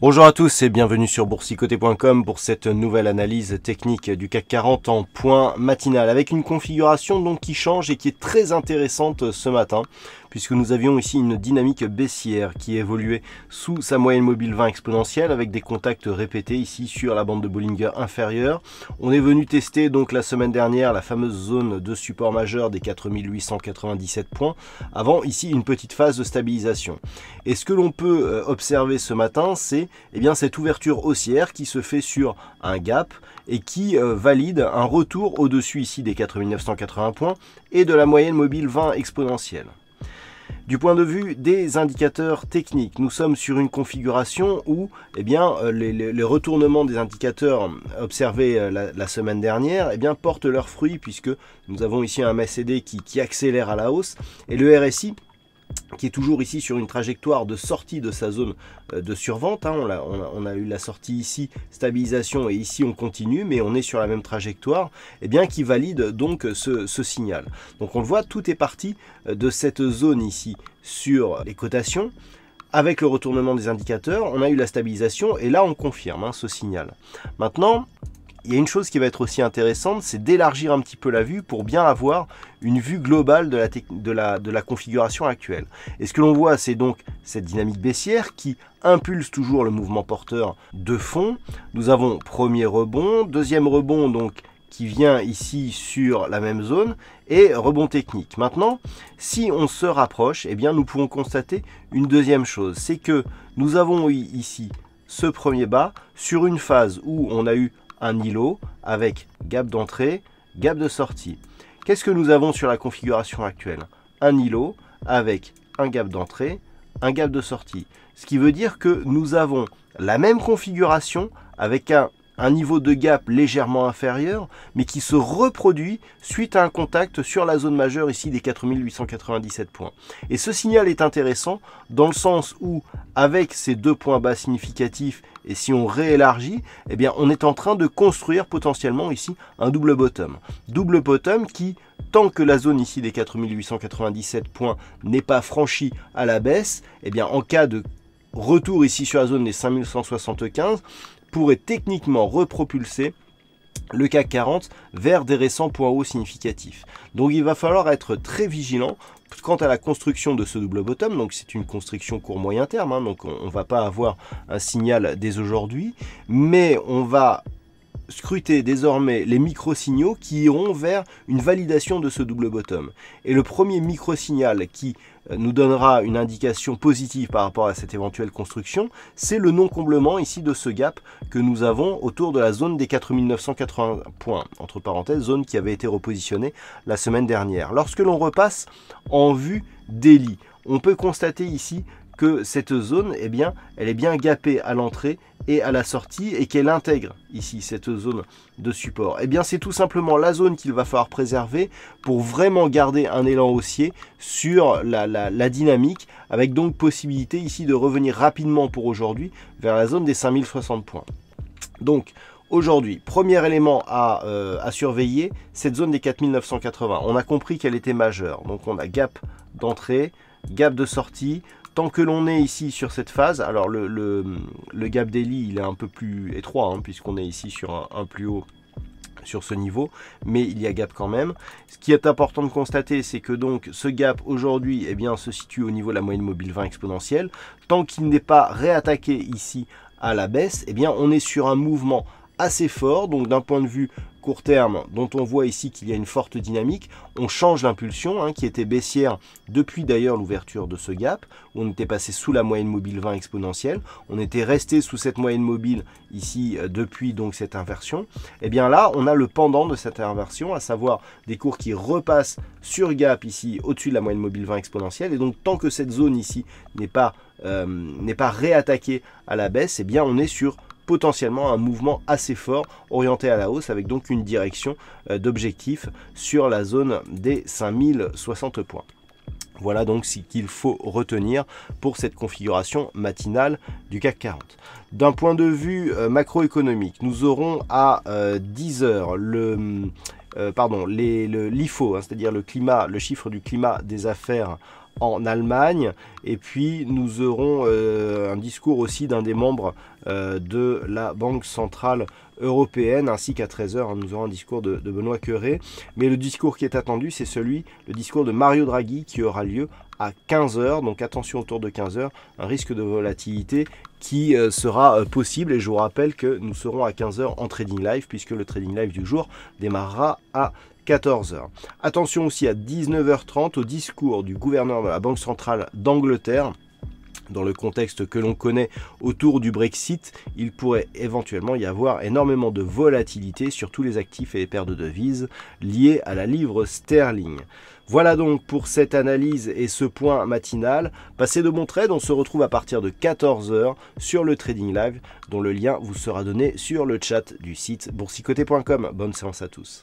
Bonjour à tous et bienvenue sur boursicoté.com pour cette nouvelle analyse technique du CAC 40 en point matinal avec une configuration donc qui change et qui est très intéressante ce matin puisque nous avions ici une dynamique baissière qui évoluait sous sa moyenne mobile 20 exponentielle avec des contacts répétés ici sur la bande de Bollinger inférieure. On est venu tester donc la semaine dernière la fameuse zone de support majeur des 4897 points avant ici une petite phase de stabilisation. Et ce que l'on peut euh, observer ce matin, c'est eh bien cette ouverture haussière qui se fait sur un gap et qui euh, valide un retour au-dessus ici des 4980 points et de la moyenne mobile 20 exponentielle. Du point de vue des indicateurs techniques, nous sommes sur une configuration où eh bien, euh, les, retournements des indicateurs observés euh, la, semaine dernière eh bien, portent leurs fruits puisque nous avons ici un MACD qui, qui accélère à la hausse et le RSI qui est toujours ici sur une trajectoire de sortie de sa zone euh, de survente. Hein. On, a, eu la sortie ici, stabilisation, et ici on continue, mais on est sur la même trajectoire, et eh bien qui valide donc ce, signal. Donc on le voit, tout est parti euh, de cette zone ici sur les cotations. Avec le retournement des indicateurs, on a eu la stabilisation, et là on confirme hein, ce signal. Maintenant, il y a une chose qui va être aussi intéressante, c'est d'élargir un petit peu la vue pour bien avoir une vue globale de la, configuration actuelle. Et ce que l'on voit, c'est donc cette dynamique baissière qui impulse toujours le mouvement porteur de fond. Nous avons premier rebond, deuxième rebond donc qui vient ici sur la même zone et rebond technique. Maintenant, si on se rapproche, eh bien nous pouvons constater une deuxième chose, c'est que nous avons ici ce premier bas sur une phase où on a eu un îlot avec gap d'entrée, gap de sortie. Qu'est-ce que nous avons sur la configuration actuelle Un îlot avec un gap d'entrée, un gap de sortie. Ce qui veut dire que nous avons la même configuration avec un un niveau de gap légèrement inférieur, mais qui se reproduit suite à un contact sur la zone majeure ici des 4897 points. Et ce signal est intéressant dans le sens où, avec ces deux points bas significatifs, et si on réélargit, eh bien on est en train de construire potentiellement ici un double bottom. Double bottom qui, tant que la zone ici des 4897 points n'est pas franchie à la baisse, eh bien en cas de retour ici sur la zone des 5175 pourrait techniquement repropulser le CAC 40 vers des récents points hauts significatifs. Donc il va falloir être très vigilant quant à la construction de ce double bottom, donc c'est une construction court moyen terme, hein. donc on ne va pas avoir un signal dès aujourd'hui, mais on va scruter désormais les micro signaux qui iront vers une validation de ce double bottom. Et le premier micro signal qui euh, nous donnera une indication positive par rapport à cette éventuelle construction, c'est le non-comblement ici de ce gap que nous avons autour de la zone des 4980 points, entre parenthèses, zone qui avait été repositionnée la semaine dernière. Lorsque l'on repasse en vue d'Eli, on peut constater ici que cette zone, eh bien, elle est bien gapée à l'entrée et à la sortie et qu'elle intègre ici cette zone de support. Eh bien, c'est tout simplement la zone qu'il va falloir préserver pour vraiment garder un élan haussier sur la, dynamique avec donc possibilité ici de revenir rapidement pour aujourd'hui vers la zone des 5060 points. Donc, aujourd'hui. Premier élément à, euh, surveiller, cette zone des 4980. On a compris qu'elle était majeure. Donc on a gap d'entrée, gap de sortie, tant que l'on est ici sur cette phase, alors le, le, le, gap daily il est un peu plus étroit hein, puisqu'on est ici sur un, plus haut sur ce niveau, mais il y a gap quand même. Ce qui est important de constater, c'est que donc ce gap aujourd'hui eh bien, se situe au niveau de la moyenne mobile 20 exponentielle. Tant qu'il n'est pas réattaqué ici à la baisse, eh bien, on est sur un mouvement assez fort. Donc d'un point de vue court terme, dont on voit ici qu'il y a une forte dynamique, on change l'impulsion, hein, qui était baissière depuis d'ailleurs l'ouverture de ce gap, on était passé sous la moyenne mobile 20 exponentielle, on était resté sous cette moyenne mobile ici euh, depuis donc cette inversion, et eh bien là on a le pendant de cette inversion, à savoir des cours qui repassent sur gap ici au-dessus de la moyenne mobile 20 exponentielle, et donc tant que cette zone ici n'est pas, euh, n'est pas réattaquée à la baisse, et eh bien on est sur potentiellement un mouvement assez fort orienté à la hausse avec donc une direction euh, d'objectif sur la zone des 5060 points. Voilà donc ce qu'il faut retenir pour cette configuration matinale du CAC 40. D'un point de vue euh, macroéconomique, nous aurons à 10h euh, le, pardon, l'IFO, hein, c'est-à-dire le climat, le chiffre du climat des affaires en Allemagne. Et puis nous aurons euh, un discours aussi d'un des membres euh, de la Banque Centrale Européenne, ainsi qu'à 13h, hein, nous aurons un discours de, Benoît Cœuré Mais le discours qui est attendu, c'est celui, le discours de Mario Draghi, qui aura lieu à 15h. Donc attention autour de 15h, un risque de volatilité qui euh, sera possible. Et je vous rappelle que nous serons à 15h en Trading Live, puisque le Trading Live du jour démarrera à 14h. Attention aussi à 19h30 au discours du gouverneur de la Banque centrale d'Angleterre dans le contexte que l'on connaît autour du Brexit, il pourrait éventuellement y avoir énormément de volatilité sur tous les actifs et les paires de devises liées à la livre sterling. Voilà donc pour cette analyse et ce point matinal. Passez de bon trade. on se retrouve à partir de 14h sur le Trading Live dont le lien vous sera donné sur le chat du site boursicoté.com. Bonne séance à tous.